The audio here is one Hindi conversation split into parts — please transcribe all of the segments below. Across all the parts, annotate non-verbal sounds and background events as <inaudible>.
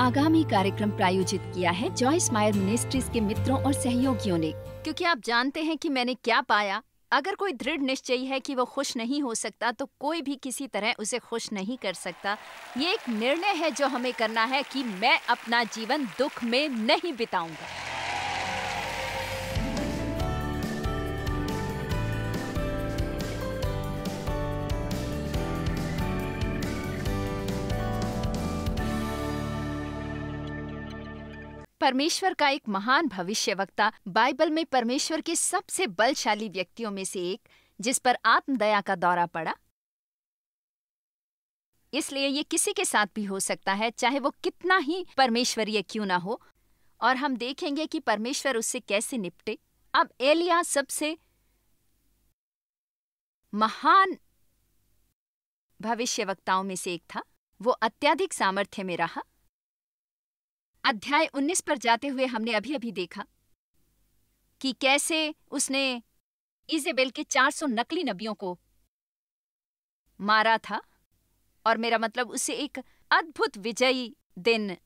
आगामी कार्यक्रम प्रायोजित किया है जॉयस मायर मिनिस्ट्रीज के मित्रों और सहयोगियों ने क्योंकि आप जानते हैं कि मैंने क्या पाया अगर कोई दृढ़ निश्चय है कि वो खुश नहीं हो सकता तो कोई भी किसी तरह उसे खुश नहीं कर सकता ये एक निर्णय है जो हमें करना है कि मैं अपना जीवन दुख में नहीं बिताऊंगा परमेश्वर का एक महान भविष्य वक्ता बाइबल में परमेश्वर के सबसे बलशाली व्यक्तियों में से एक जिस पर आत्मदया का दौरा पड़ा इसलिए ये किसी के साथ भी हो सकता है चाहे वो कितना ही परमेश्वरीय क्यों ना हो और हम देखेंगे कि परमेश्वर उससे कैसे निपटे अब एलिया सबसे महान भविष्यवक्ताओं में से एक था वो अत्याधिक सामर्थ्य में रहा अध्याय 19 पर जाते हुए हमने अभी अभी देखा कि कैसे उसने इजेबेल के 400 नकली नबियों को मारा था और मेरा मतलब उसे एक अद्भुत विजयी दिन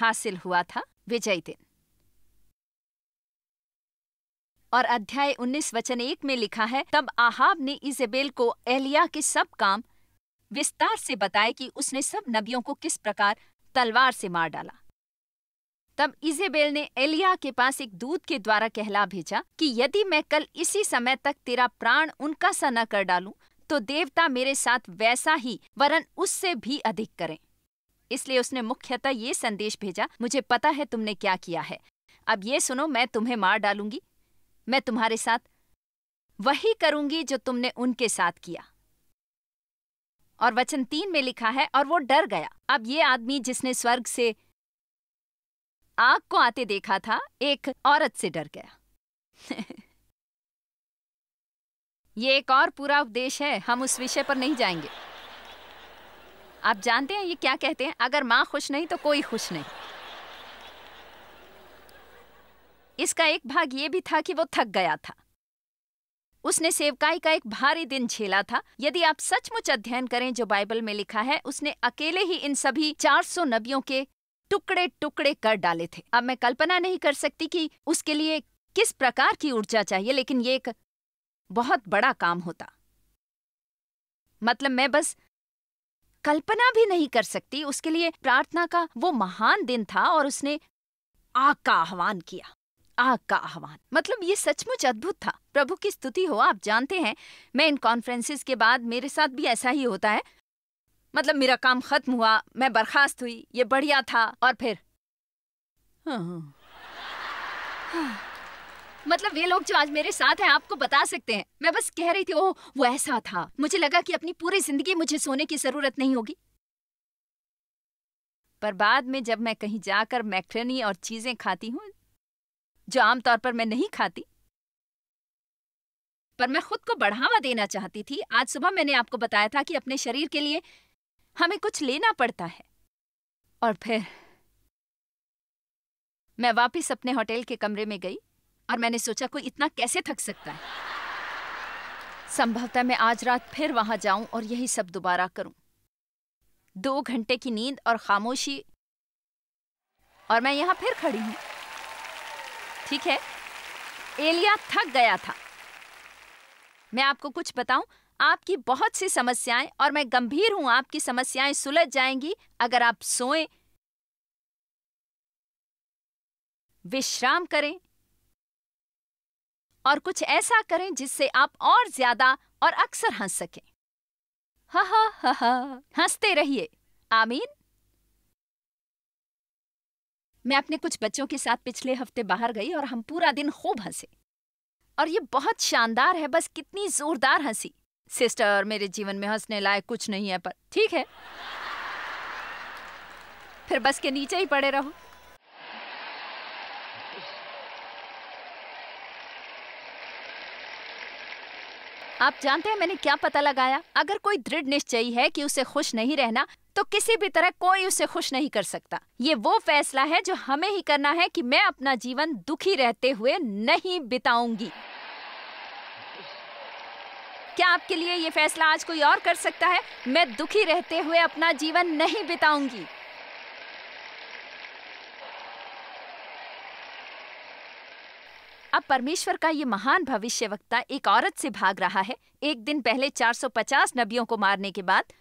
हासिल हुआ था विजयी दिन और अध्याय 19 वचन एक में लिखा है तब आहाब ने इजेबेल को एलिया के सब काम विस्तार से बताए कि उसने सब नबियों को किस प्रकार तलवार से मार डाला तब इजेबेल ने एलिया के पास एक दूत के द्वारा कहला भेजा कि यदि मैं कल इसी समय तक तेरा प्राण उनका सा न कर डालूं तो देवता मेरे साथ वैसा ही वरन उससे भी अधिक करें इसलिए उसने मुख्यतः ये संदेश भेजा मुझे पता है तुमने क्या किया है अब ये सुनो मैं तुम्हें मार डालूंगी मैं तुम्हारे साथ वही करूंगी जो तुमने उनके साथ किया और वचन तीन में लिखा है और वो डर गया अब ये आदमी जिसने स्वर्ग से आग को आते देखा था एक औरत से डर गया <laughs> ये एक और पूरा उपदेश है हम उस विषय पर नहीं जाएंगे आप जानते हैं ये क्या कहते हैं अगर माँ खुश नहीं तो कोई खुश नहीं इसका एक भाग ये भी था कि वो थक गया था उसने सेवकाई का एक भारी दिन झेला था यदि आप सचमुच अध्ययन करें जो बाइबल में लिखा है उसने अकेले ही इन सभी 400 नबियों के टुकड़े टुकड़े कर डाले थे अब मैं कल्पना नहीं कर सकती कि उसके लिए किस प्रकार की ऊर्जा चाहिए लेकिन ये एक बहुत बड़ा काम होता मतलब मैं बस कल्पना भी नहीं कर सकती उसके लिए प्रार्थना का वो महान दिन था और उसने आग का आह्वान किया आग का आह्वान मतलब ये सचमुच अद्भुत था प्रभु की स्तुति हो आप जानते हैं मैं इन कॉन्फ्रेंसिस के बाद मेरे साथ भी ऐसा ही होता है मतलब मेरा काम खत्म हुआ मैं बर्खास्त हुई ये बढ़िया था और फिर हाँ, हाँ। मतलब वे लोग जो आज मेरे साथ हैं आपको बता सकते हैं मैं बस कह रही थी ओ वो ऐसा था मुझे लगा कि अपनी पूरी जिंदगी मुझे सोने की जरूरत नहीं होगी पर बाद में जब मैं कहीं जाकर मैक्रनी और चीजें खाती हूँ जो आमतौर पर मैं नहीं खाती पर मैं खुद को बढ़ावा देना चाहती थी आज सुबह मैंने आपको बताया था कि अपने शरीर के लिए हमें कुछ लेना पड़ता है और फिर मैं वापस अपने होटल के कमरे में गई और मैंने सोचा कोई इतना कैसे थक सकता है संभवतः मैं आज रात फिर वहां जाऊं और यही सब दोबारा करूं दो घंटे की नींद और खामोशी और मैं यहां फिर खड़ी हूं ठीक है एलिया थक गया था मैं आपको कुछ बताऊं आपकी बहुत सी समस्याएं और मैं गंभीर हूं आपकी समस्याएं सुलझ जाएंगी अगर आप सोएं विश्राम करें और कुछ ऐसा करें जिससे आप और ज्यादा और अक्सर हंस सकें हा हा हा हंसते रहिए आमीन मैं अपने कुछ बच्चों के साथ पिछले हफ्ते बाहर गई और हम पूरा दिन खूब हंसे और ये बहुत शानदार है बस कितनी जोरदार हंसी सिस्टर मेरे जीवन में हंसने लायक कुछ नहीं है पर ठीक है फिर बस के नीचे ही पड़े रहो आप जानते हैं मैंने क्या पता लगाया अगर कोई दृढ़ निश्चयी है कि उसे खुश नहीं रहना तो किसी भी तरह कोई उसे खुश नहीं कर सकता ये वो फैसला है जो हमें ही करना है कि मैं अपना जीवन दुखी रहते हुए नहीं बिताऊंगी क्या आपके लिए ये फैसला आज कोई और कर सकता है मैं दुखी रहते हुए अपना जीवन नहीं बिताऊंगी अब परमेश्वर का ये महान भविष्य वक्ता एक औरत से भाग रहा है एक दिन पहले 450 नबियों को मारने के बाद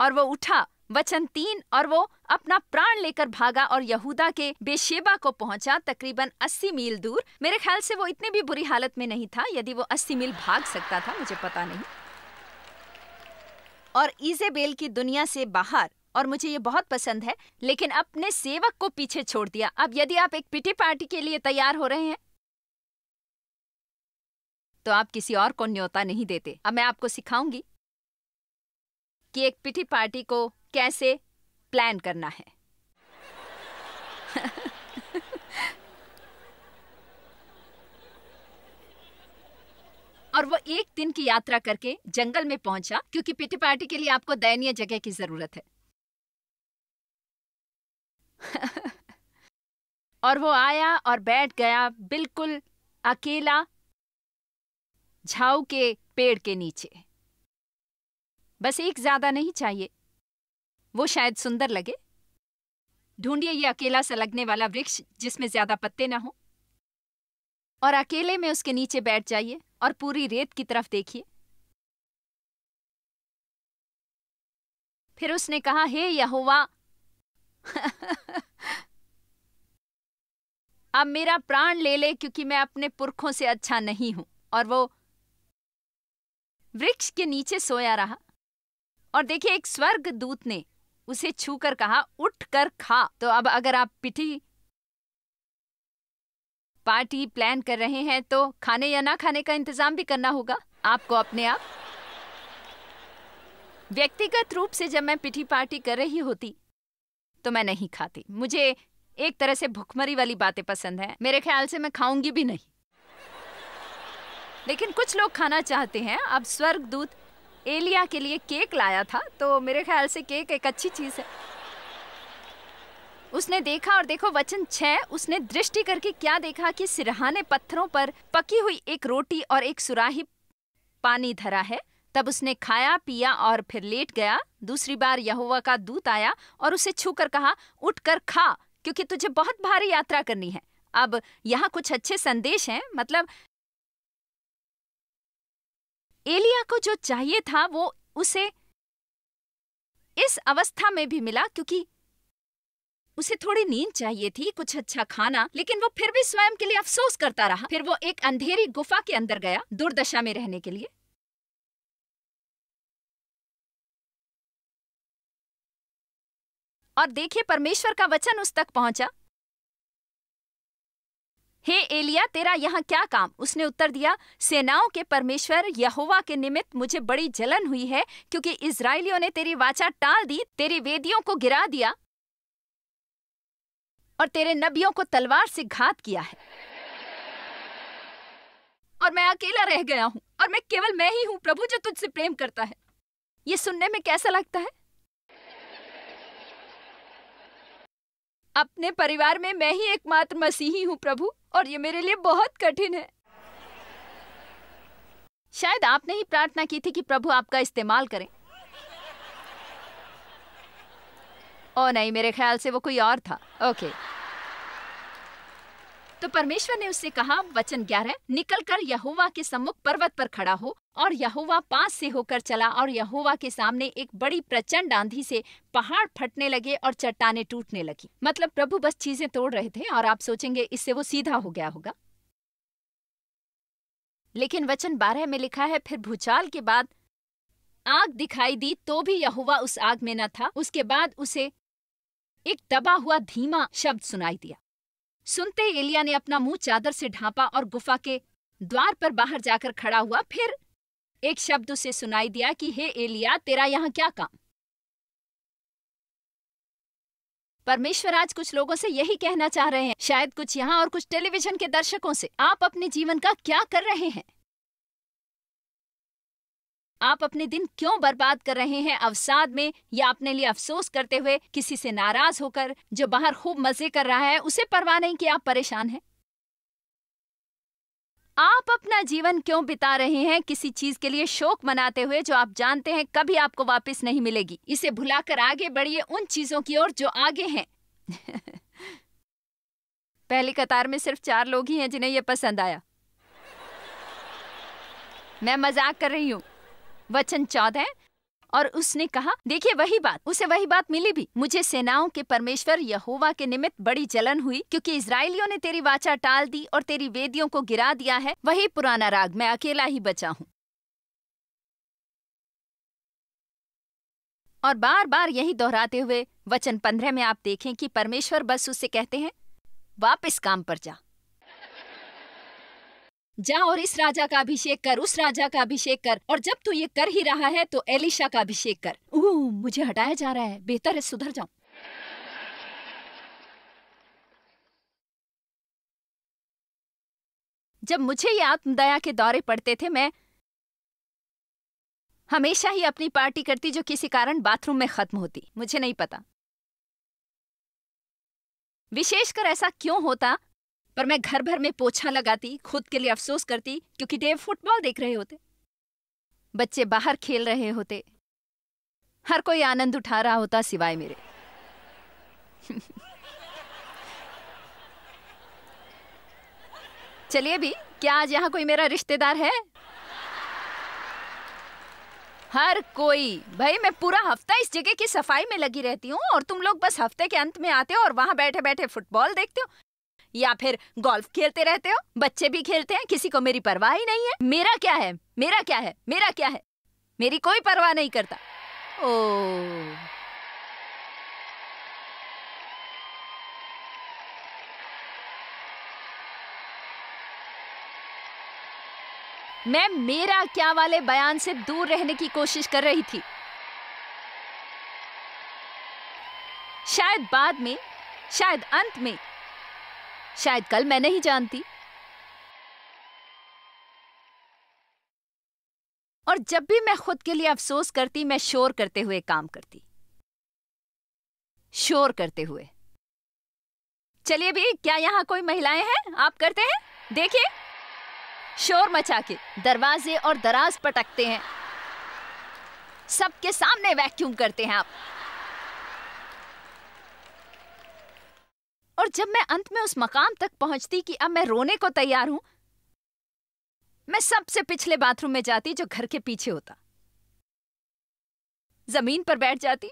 और वो उठा वचन तीन और वो अपना प्राण लेकर भागा और यहूदा के बेशेबा को पहुंचा तकरीबन 80 मील दूर मेरे ख्याल से वो इतने भी बुरी हालत में नहीं था यदि वो 80 मील भाग सकता था मुझे पता नहीं और इजेबेल की दुनिया से बाहर और मुझे ये बहुत पसंद है लेकिन अपने सेवक को पीछे छोड़ दिया अब यदि आप एक पिटी पार्टी के लिए तैयार हो रहे हैं तो आप किसी और को न्योता नहीं देते अब मैं आपको सिखाऊंगी कि एक पिटी पार्टी को कैसे प्लान करना है और वो एक दिन की यात्रा करके जंगल में पहुंचा क्योंकि पिटी पार्टी के लिए आपको दयनीय जगह की जरूरत है और वो आया और बैठ गया बिल्कुल अकेला झाऊ के पेड़ के नीचे बस एक ज्यादा नहीं चाहिए वो शायद सुंदर लगे ढूंढिए ये अकेला सा लगने वाला वृक्ष जिसमें ज्यादा पत्ते ना हो और अकेले में उसके नीचे बैठ जाइए और पूरी रेत की तरफ देखिए फिर उसने कहा हे यहोवा <laughs> अब मेरा प्राण ले ले क्योंकि मैं अपने पुरखों से अच्छा नहीं हूं और वो वृक्ष के नीचे सोया रहा और देखिए एक स्वर्ग दूत ने उसे छूकर कहा उठ कर खा तो अब अगर आप पिटी पार्टी प्लान कर रहे हैं तो खाने या ना खाने का इंतजाम भी करना होगा आपको अपने आप व्यक्तिगत रूप से जब मैं पिटी पार्टी कर रही होती तो मैं नहीं खाती मुझे एक तरह से भुखमरी वाली बातें पसंद है मेरे ख्याल से मैं खाऊंगी भी नहीं लेकिन कुछ लोग खाना चाहते हैं अब स्वर्ग दूत एलिया के लिए केक लाया था तो मेरे ख्याल से केक एक अच्छी चीज़ है उसने देखा और देखो वचन छह उसने दृष्टि करके क्या देखा कि सिरहाने पत्थरों पर पकी हुई एक रोटी और एक सुराही पानी धरा है तब उसने खाया पिया और फिर लेट गया दूसरी बार यहुआ का दूत आया और उसे छूकर कहा उठकर खा क्योंकि तुझे बहुत भारी यात्रा करनी है अब यहाँ कुछ अच्छे संदेश हैं मतलब एलिया को जो चाहिए था वो उसे इस अवस्था में भी मिला क्योंकि उसे थोड़ी नींद चाहिए थी कुछ अच्छा खाना लेकिन वो फिर भी स्वयं के लिए अफसोस करता रहा फिर वो एक अंधेरी गुफा के अंदर गया दुर्दशा में रहने के लिए और देखिए परमेश्वर का वचन उस तक पहुंचा हे एलिया तेरा यहाँ क्या काम उसने उत्तर दिया सेनाओं के परमेश्वर यहोवा के निमित्त मुझे बड़ी जलन हुई है क्योंकि इसराइलियों ने तेरी वाचा टाल दी तेरी वेदियों को गिरा दिया और तेरे नबियों को तलवार से घात किया है और मैं अकेला रह गया हूँ और मैं केवल मैं ही हूँ प्रभु जो तुझसे प्रेम करता है ये सुनने में कैसा लगता है अपने परिवार में मैं ही एकमात्र मसीही हूँ प्रभु और ये मेरे लिए बहुत कठिन है शायद आपने ही प्रार्थना की थी कि प्रभु आपका इस्तेमाल करें ओ नहीं मेरे ख्याल से वो कोई और था ओके okay. तो परमेश्वर ने उससे कहा वचन ग्यारह निकल कर यहुवा के सम्मुख पर्वत पर खड़ा हो और यहुवा पास से होकर चला और यहुवा के सामने एक बड़ी प्रचंड आंधी से पहाड़ फटने लगे और चट्टाने टूटने लगी मतलब प्रभु बस चीजें तोड़ रहे थे और आप सोचेंगे इससे वो सीधा हो गया होगा लेकिन वचन बारह में लिखा है फिर भूचाल के बाद आग दिखाई दी तो भी यहुवा उस आग में न था उसके बाद उसे एक दबा हुआ धीमा शब्द सुनाई दिया सुनते ही एलिया ने अपना मुंह चादर से ढांपा और गुफा के द्वार पर बाहर जाकर खड़ा हुआ फिर एक शब्द उसे सुनाई दिया कि हे एलिया तेरा यहाँ क्या काम परमेश्वर आज कुछ लोगों से यही कहना चाह रहे हैं शायद कुछ यहाँ और कुछ टेलीविजन के दर्शकों से आप अपने जीवन का क्या कर रहे हैं आप अपने दिन क्यों बर्बाद कर रहे हैं अवसाद में या अपने लिए अफसोस करते हुए किसी से नाराज होकर जो बाहर खूब मजे कर रहा है उसे परवाह नहीं कि आप परेशान हैं आप अपना जीवन क्यों बिता रहे हैं किसी चीज के लिए शोक मनाते हुए जो आप जानते हैं कभी आपको वापस नहीं मिलेगी इसे भुलाकर आगे बढ़िए उन चीजों की ओर जो आगे हैं <laughs> पहली कतार में सिर्फ चार लोग ही हैं जिन्हें यह पसंद आया मैं मजाक कर रही हूँ वचन चौदह और उसने कहा देखिए वही बात उसे वही बात मिली भी मुझे सेनाओं के परमेश्वर यहोवा के निमित्त बड़ी जलन हुई क्योंकि इसराइलियों ने तेरी वाचा टाल दी और तेरी वेदियों को गिरा दिया है वही पुराना राग मैं अकेला ही बचा हूँ और बार बार यही दोहराते हुए वचन पंद्रह में आप देखें कि परमेश्वर बस उसे कहते हैं वापस काम पर जा जा और इस राजा का अभिषेक कर उस राजा का अभिषेक कर और जब तू ये कर ही रहा है तो एलिशा का अभिषेक कर ओ मुझे हटाया जा रहा है बेहतर है सुधर जाऊं जब मुझे ये आत्मदया के दौरे पड़ते थे मैं हमेशा ही अपनी पार्टी करती जो किसी कारण बाथरूम में खत्म होती मुझे नहीं पता विशेषकर ऐसा क्यों होता पर मैं घर भर में पोछा लगाती खुद के लिए अफसोस करती क्योंकि डेव फुटबॉल देख रहे होते बच्चे बाहर खेल रहे होते हर कोई आनंद उठा रहा होता सिवाय मेरे <laughs> चलिए भी क्या आज यहाँ कोई मेरा रिश्तेदार है हर कोई भाई मैं पूरा हफ्ता इस जगह की सफाई में लगी रहती हूँ और तुम लोग बस हफ्ते के अंत में आते हो और वहां बैठे बैठे फुटबॉल देखते हो या फिर गोल्फ खेलते रहते हो बच्चे भी खेलते हैं किसी को मेरी परवाह ही नहीं है मेरा क्या है मेरा क्या है मेरा क्या है मेरी कोई परवाह नहीं करता ओ मैं मेरा क्या वाले बयान से दूर रहने की कोशिश कर रही थी शायद बाद में शायद अंत में शायद कल मैं नहीं जानती और जब भी मैं खुद के लिए अफसोस करती मैं शोर करते हुए काम करती शोर करते हुए चलिए भी क्या यहां कोई महिलाएं हैं आप करते हैं देखिए शोर मचा के दरवाजे और दराज पटकते हैं सबके सामने वैक्यूम करते हैं आप और जब मैं अंत में उस मकाम तक पहुंचती कि अब मैं रोने को तैयार हूं मैं सबसे पिछले बाथरूम में जाती जो घर के पीछे होता जमीन पर बैठ जाती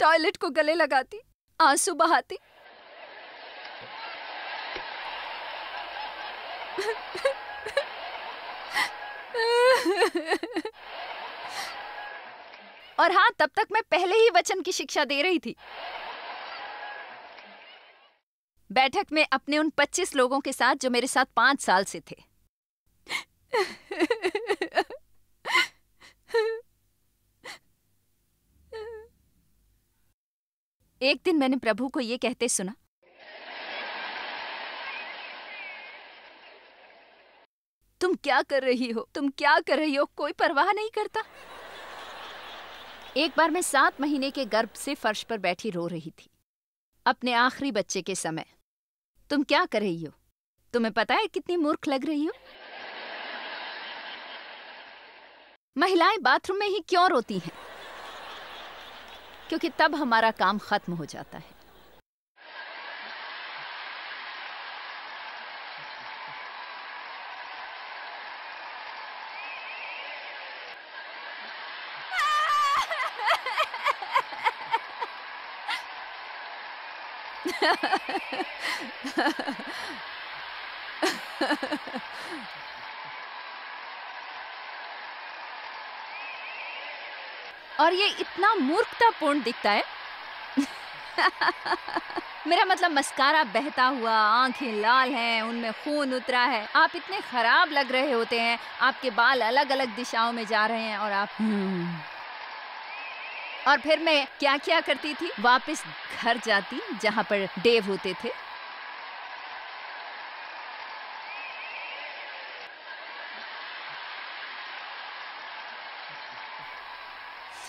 टॉयलेट को गले लगाती आंसू बहाती <laughs> और हाँ तब तक मैं पहले ही वचन की शिक्षा दे रही थी बैठक में अपने उन 25 लोगों के साथ जो मेरे साथ पांच साल से थे एक दिन मैंने प्रभु को यह कहते सुना क्या कर रही हो तुम क्या कर रही हो कोई परवाह नहीं करता एक बार मैं सात महीने के गर्भ से फर्श पर बैठी रो रही थी अपने आखिरी बच्चे के समय तुम क्या कर रही हो तुम्हें पता है कितनी मूर्ख लग रही हो महिलाएं बाथरूम में ही क्यों रोती हैं क्योंकि तब हमारा काम खत्म हो जाता है और ये इतना मूर्खतापूर्ण दिखता है मेरा मतलब मस्कारा बहता हुआ आंखें लाल हैं उनमें खून उतरा है आप इतने खराब लग रहे होते हैं आपके बाल अलग अलग दिशाओं में जा रहे हैं और आप हम्म। और फिर मैं क्या क्या करती थी वापस घर जाती जहाँ पर डेव होते थे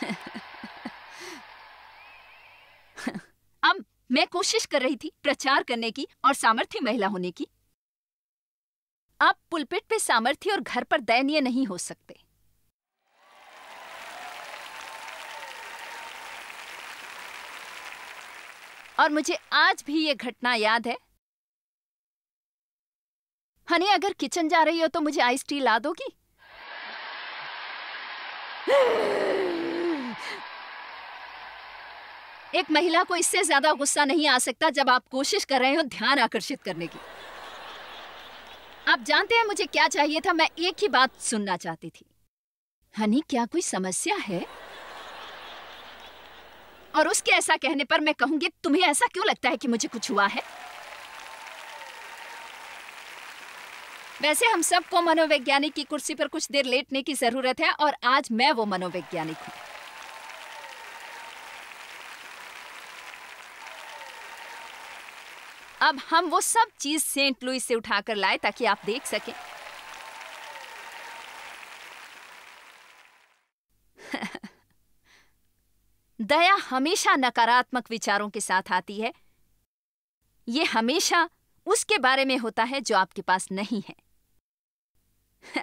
<laughs> अब मैं कोशिश कर रही थी प्रचार करने की और सामर्थ्य महिला होने की आप पुलपिट पे सामर्थ्य और घर पर दयनीय नहीं हो सकते और मुझे आज भी ये घटना याद है हनी अगर किचन जा रही हो तो मुझे आइस टी ला दोगी एक महिला को इससे ज्यादा गुस्सा नहीं आ सकता जब आप कोशिश कर रहे हो ध्यान आकर्षित करने की आप जानते हैं मुझे क्या चाहिए था मैं एक ही बात सुनना चाहती थी हनी क्या कोई समस्या है और उसके ऐसा कहने पर मैं कहूंगी तुम्हें ऐसा क्यों लगता है कि मुझे कुछ हुआ है वैसे हम सबको मनोवैज्ञानिक की कुर्सी पर कुछ देर लेटने की जरूरत है और आज मैं वो मनोवैज्ञानिक हूँ अब हम वो सब चीज सेंट लुइस से उठाकर लाए ताकि आप देख सकें <laughs> दया हमेशा नकारात्मक विचारों के साथ आती है ये हमेशा उसके बारे में होता है जो आपके पास नहीं है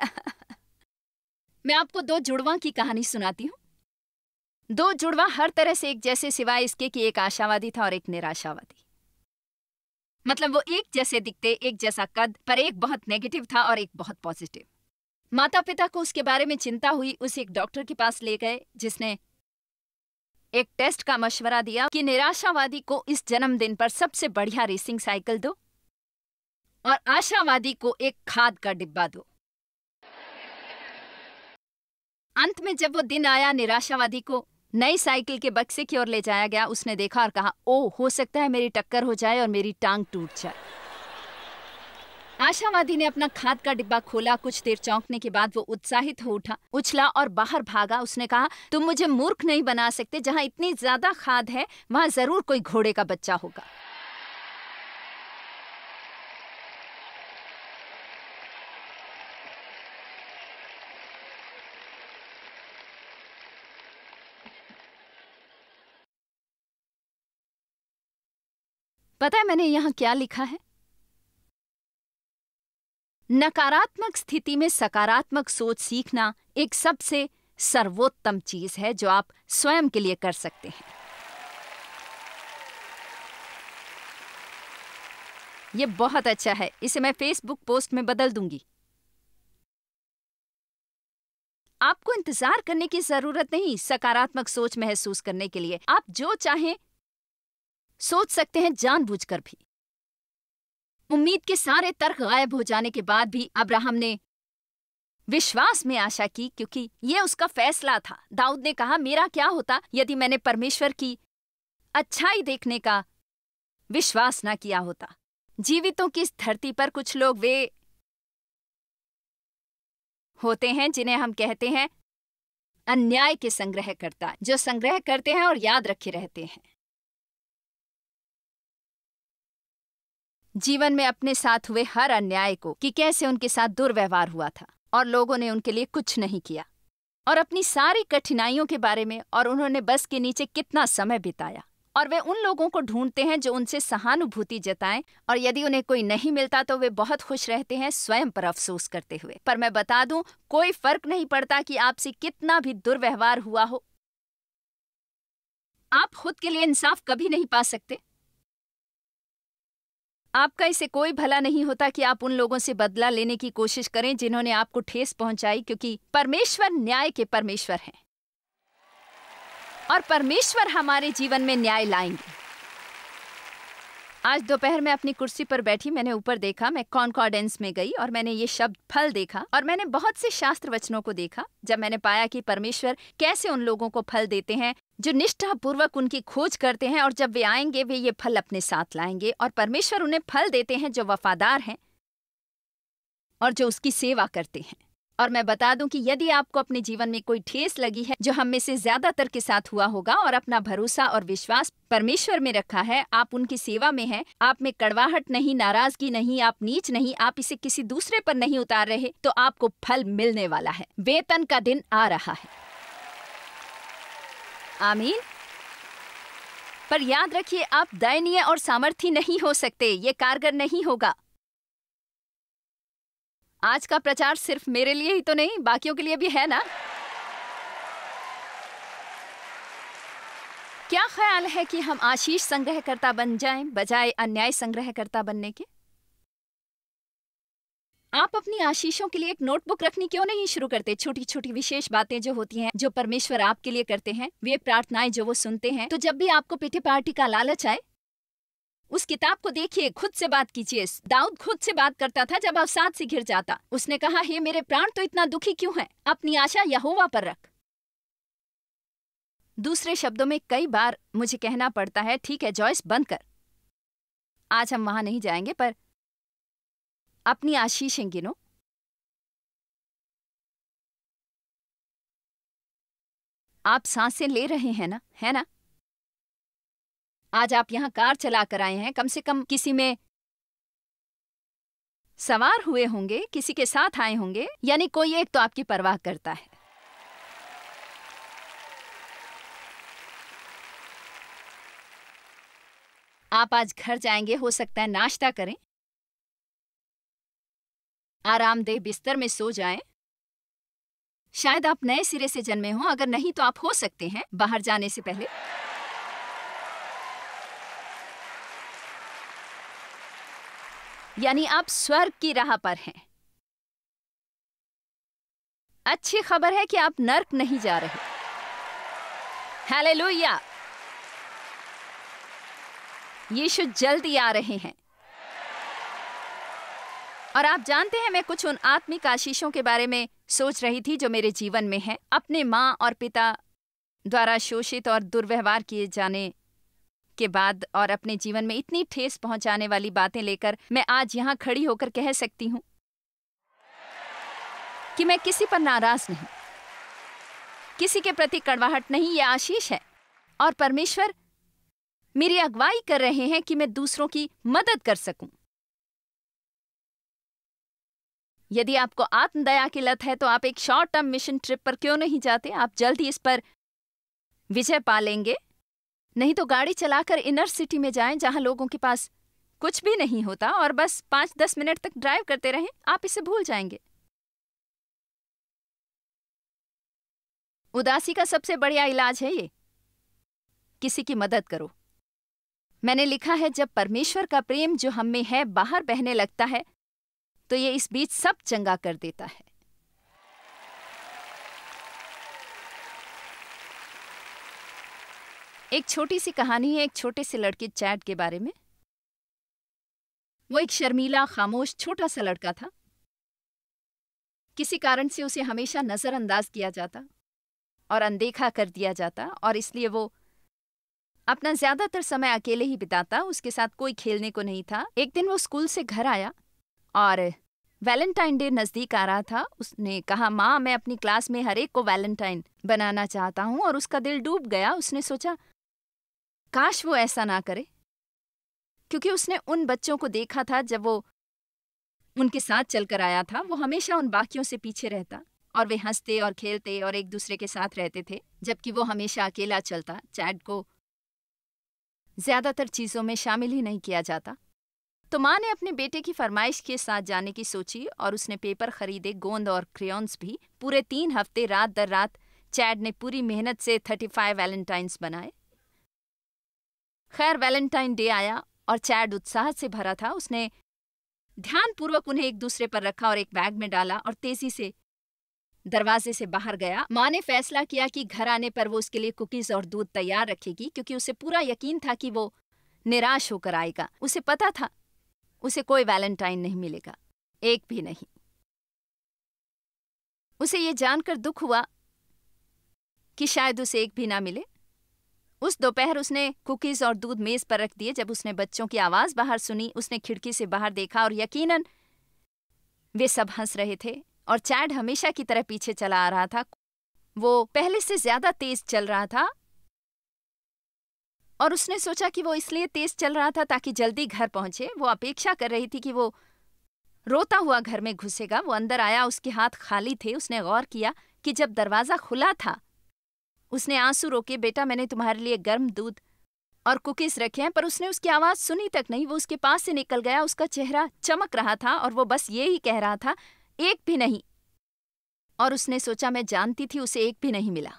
<laughs> मैं आपको दो जुड़वा की कहानी सुनाती हूं दो जुड़वा हर तरह से एक जैसे सिवाय इसके कि एक आशावादी था और एक निराशावादी मतलब वो एक जैसे दिखते एक जैसा कद पर एक बहुत नेगेटिव था और एक बहुत पॉजिटिव माता पिता को उसके बारे में चिंता हुई उसे एक डॉक्टर के पास ले गए जिसने एक टेस्ट का मशवरा दिया कि निराशावादी को इस जन्मदिन पर सबसे बढ़िया रेसिंग साइकिल दो और आशावादी को एक खाद का डिब्बा दो अंत में जब वो दिन आया निराशावादी को नई साइकिल के बक्से की ओर ले जाया गया उसने देखा और कहा ओ हो सकता है मेरी टक्कर हो जाए और मेरी टांग टूट जाए आशावादी ने अपना खाद का डिब्बा खोला कुछ देर चौंकने के बाद वो उत्साहित हो उठा उछला और बाहर भागा उसने कहा तुम मुझे मूर्ख नहीं बना सकते जहाँ इतनी ज्यादा खाद है वहाँ जरूर कोई घोड़े का बच्चा होगा पता है मैंने यहाँ क्या लिखा है नकारात्मक स्थिति में सकारात्मक सोच सीखना एक सबसे सर्वोत्तम चीज है जो आप स्वयं के लिए कर सकते हैं ये बहुत अच्छा है इसे मैं फेसबुक पोस्ट में बदल दूंगी आपको इंतजार करने की जरूरत नहीं सकारात्मक सोच महसूस करने के लिए आप जो चाहें सोच सकते हैं जानबूझकर भी उम्मीद के सारे तर्क गायब हो जाने के बाद भी अब्राहम ने विश्वास में आशा की क्योंकि यह उसका फैसला था दाऊद ने कहा मेरा क्या होता यदि मैंने परमेश्वर की अच्छाई देखने का विश्वास ना किया होता जीवितों की इस धरती पर कुछ लोग वे होते हैं जिन्हें हम कहते हैं अन्याय के संग्रह करता जो संग्रह करते हैं और याद रखे रहते हैं जीवन में अपने साथ हुए हर अन्याय को कि कैसे उनके साथ दुर्व्यवहार हुआ था और लोगों ने उनके लिए कुछ नहीं किया और अपनी सारी कठिनाइयों के बारे में और उन्होंने बस के नीचे कितना समय बिताया और वे उन लोगों को ढूंढते हैं जो उनसे सहानुभूति जताएं और यदि उन्हें कोई नहीं मिलता तो वे बहुत खुश रहते हैं स्वयं पर अफसोस करते हुए पर मैं बता दूं कोई फर्क नहीं पड़ता कि आपसे कितना भी दुर्व्यवहार हुआ हो आप खुद के लिए इंसाफ कभी नहीं पा सकते आपका इसे कोई भला नहीं होता कि आप उन लोगों से बदला लेने की कोशिश करें जिन्होंने आपको ठेस पहुंचाई क्योंकि परमेश्वर न्याय के परमेश्वर हैं और परमेश्वर हमारे जीवन में न्याय लाएंगे आज दोपहर में अपनी कुर्सी पर बैठी मैंने ऊपर देखा मैं कॉन्कॉर्डेंस में गई और मैंने ये शब्द फल देखा और मैंने बहुत से शास्त्र वचनों को देखा जब मैंने पाया कि परमेश्वर कैसे उन लोगों को फल देते हैं जो निष्ठापूर्वक उनकी खोज करते हैं और जब वे आएंगे वे ये फल अपने साथ लाएंगे और परमेश्वर उन्हें फल देते हैं जो वफादार हैं और जो उसकी सेवा करते हैं और मैं बता दूं कि यदि आपको अपने जीवन में कोई ठेस लगी है जो हम में से ज्यादातर के साथ हुआ होगा और अपना भरोसा और विश्वास परमेश्वर में रखा है आप उनकी सेवा में हैं, आप में कड़वाहट नहीं नाराजगी नहीं आप नीच नहीं आप इसे किसी दूसरे पर नहीं उतार रहे तो आपको फल मिलने वाला है वेतन का दिन आ रहा है आमीन पर याद रखिए आप दयनीय और सामर्थ्य नहीं हो सकते ये कारगर नहीं होगा आज का प्रचार सिर्फ मेरे लिए ही तो नहीं बाकियों के लिए भी है ना क्या ख्याल है कि हम आशीष संग्रहकर्ता बन जाएं बजाय अन्याय संग्रहकर्ता बनने के आप अपनी आशीषों के लिए एक नोटबुक रखनी क्यों नहीं शुरू करते छोटी छोटी विशेष बातें जो होती हैं जो परमेश्वर आपके लिए करते हैं वे प्रार्थनाएं जो वो सुनते हैं तो जब भी आपको पिठे पार्टी का लालच आए उस किताब को देखिए खुद से बात कीजिए दाऊद खुद से बात करता था जब अवसाद से घिर जाता उसने कहा हे मेरे प्राण तो इतना दुखी क्यों है अपनी आशा यहोवा पर रख दूसरे शब्दों में कई बार मुझे कहना पड़ता है ठीक है जॉयस बंद कर आज हम वहां नहीं जाएंगे पर अपनी आशीषें गिनो आप सांसें ले रहे हैं ना है ना आज आप यहां कार चलाकर आए हैं कम से कम किसी में सवार हुए होंगे किसी के साथ आए होंगे यानी कोई एक तो आपकी परवाह करता है आप आज घर जाएंगे हो सकता है नाश्ता करें आरामदेह बिस्तर में सो जाएं। शायद आप नए सिरे से जन्मे हों अगर नहीं तो आप हो सकते हैं बाहर जाने से पहले यानी आप स्वर्ग की राह पर हैं अच्छी खबर है कि आप नर्क नहीं जा रहे हेले यीशु जल्दी आ रहे हैं और आप जानते हैं मैं कुछ उन आत्मिक आशीषों के बारे में सोच रही थी जो मेरे जीवन में है अपने माँ और पिता द्वारा शोषित और दुर्व्यवहार किए जाने के बाद और अपने जीवन में इतनी ठेस पहुंचाने वाली बातें लेकर मैं आज यहाँ खड़ी होकर कह सकती हूँ कि मैं किसी पर नाराज नहीं किसी के प्रति कड़वाहट नहीं ये आशीष है और परमेश्वर मेरी अगुवाई कर रहे हैं कि मैं दूसरों की मदद कर सकूं यदि आपको आत्मदया की लत है तो आप एक शॉर्ट टर्म मिशन ट्रिप पर क्यों नहीं जाते आप जल्द ही इस पर विजय पा लेंगे नहीं तो गाड़ी चलाकर इनर सिटी में जाएं जहां लोगों के पास कुछ भी नहीं होता और बस पांच दस मिनट तक ड्राइव करते रहें आप इसे भूल जाएंगे उदासी का सबसे बढ़िया इलाज है ये किसी की मदद करो मैंने लिखा है जब परमेश्वर का प्रेम जो हम में है बाहर बहने लगता है तो ये इस बीच सब चंगा कर देता है एक छोटी सी कहानी है एक छोटे से लड़के चैट के बारे में वो एक शर्मीला खामोश छोटा सा लड़का था किसी कारण से उसे हमेशा नज़रअंदाज किया जाता और अनदेखा कर दिया जाता और इसलिए वो अपना ज़्यादातर समय अकेले ही बिताता उसके साथ कोई खेलने को नहीं था एक दिन वो स्कूल से घर आया और वैलेंटाइन डे नज़दीक आ रहा था उसने कहा माँ मैं अपनी क्लास में हर एक को वैलेंटाइन बनाना चाहता हूँ और उसका दिल डूब गया उसने सोचा काश वो ऐसा ना करे क्योंकि उसने उन बच्चों को देखा था जब वो उनके साथ चलकर आया था वो हमेशा उन बाकियों से पीछे रहता और वे हंसते और खेलते और एक दूसरे के साथ रहते थे जबकि वो हमेशा अकेला चलता चैट को ज्यादातर चीज़ों में शामिल ही नहीं किया जाता तो माँ ने अपने बेटे की फरमाइश के साथ जाने की सोची और उसने पेपर खरीदे गोंद और क्रियॉन्स भी पूरे तीन हफ्ते रात दर रात चैड ने पूरी मेहनत से थर्टी फाइव वैलेंटाइंस बनाए खैर वैलेंटाइन डे आया और चैड उत्साह से भरा था उसने ध्यानपूर्वक उन्हें एक दूसरे पर रखा और एक बैग में डाला और तेजी से दरवाजे से बाहर गया माँ ने फैसला किया कि घर आने पर वो उसके लिए कुकीज़ और दूध तैयार रखेगी क्योंकि उसे पूरा यकीन था कि वो निराश होकर आएगा उसे पता था उसे कोई वैलेंटाइन नहीं मिलेगा एक भी नहीं उसे ये जानकर दुख हुआ कि शायद उसे एक भी ना मिले उस दोपहर उसने कुकीज और दूध मेज पर रख दिए जब उसने बच्चों की आवाज बाहर सुनी उसने खिड़की से बाहर देखा और यकीनन वे सब हंस रहे थे और चैड हमेशा की तरह पीछे चला आ रहा था वो पहले से ज्यादा तेज चल रहा था और उसने सोचा कि वो इसलिए तेज चल रहा था ताकि जल्दी घर पहुंचे वो अपेक्षा कर रही थी कि वो रोता हुआ घर में घुसेगा वो अंदर आया उसके हाथ खाली थे उसने गौर किया कि जब दरवाज़ा खुला था उसने आंसू रोके बेटा मैंने तुम्हारे लिए गर्म दूध और कुकीज़ रखे हैं पर उसने उसकी आवाज़ सुनी तक नहीं वो उसके पास से निकल गया उसका चेहरा चमक रहा था और वो बस ये ही कह रहा था एक भी नहीं और उसने सोचा मैं जानती थी उसे एक भी नहीं मिला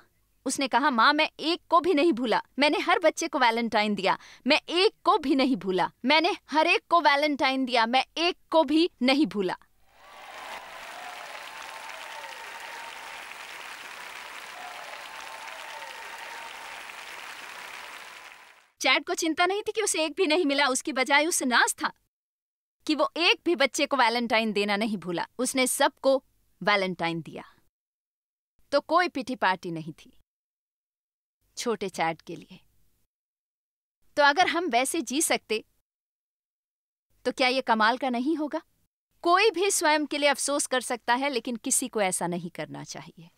उसने कहा माँ मैं एक को भी नहीं भूला मैंने हर बच्चे को वैलेंटाइन दिया मैं एक को भी नहीं भूला मैंने हर एक को वैलेंटाइन दिया मैं एक को भी नहीं भूला चैट को चिंता नहीं थी कि उसे एक भी नहीं मिला उसकी बजाय उसे नाज था कि वो एक भी बच्चे को वैलेंटाइन देना नहीं भूला उसने सबको वैलेंटाइन दिया तो कोई पिटी पार्टी नहीं थी छोटे चैट के लिए तो अगर हम वैसे जी सकते तो क्या यह कमाल का नहीं होगा कोई भी स्वयं के लिए अफसोस कर सकता है लेकिन किसी को ऐसा नहीं करना चाहिए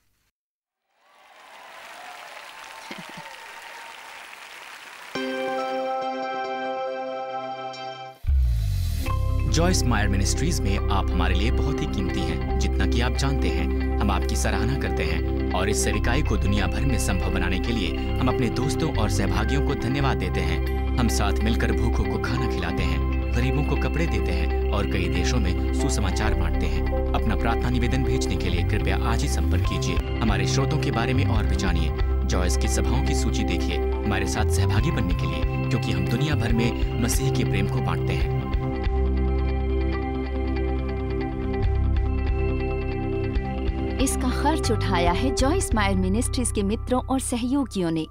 जॉयस मायर मिनिस्ट्रीज में आप हमारे लिए बहुत ही कीमती हैं जितना कि आप जानते हैं हम आपकी सराहना करते हैं और इस सरिकाई को दुनिया भर में संभव बनाने के लिए हम अपने दोस्तों और सहभागियों को धन्यवाद देते हैं हम साथ मिलकर भूखों को खाना खिलाते हैं गरीबों को कपड़े देते हैं और कई देशों में सुसमाचार बांटते हैं अपना प्रार्थना निवेदन भेजने के लिए कृपया आज ही संपर्क कीजिए हमारे स्रोतों के बारे में और भी जानिए जॉयस की सभाओं की सूची देखिए हमारे साथ सहभागी बनने के लिए क्योंकि हम दुनिया भर में मसीह के प्रेम को बांटते हैं इसका खर्च उठाया है जॉयस मायर मिनिस्ट्रीज के मित्रों और सहयोगियों ने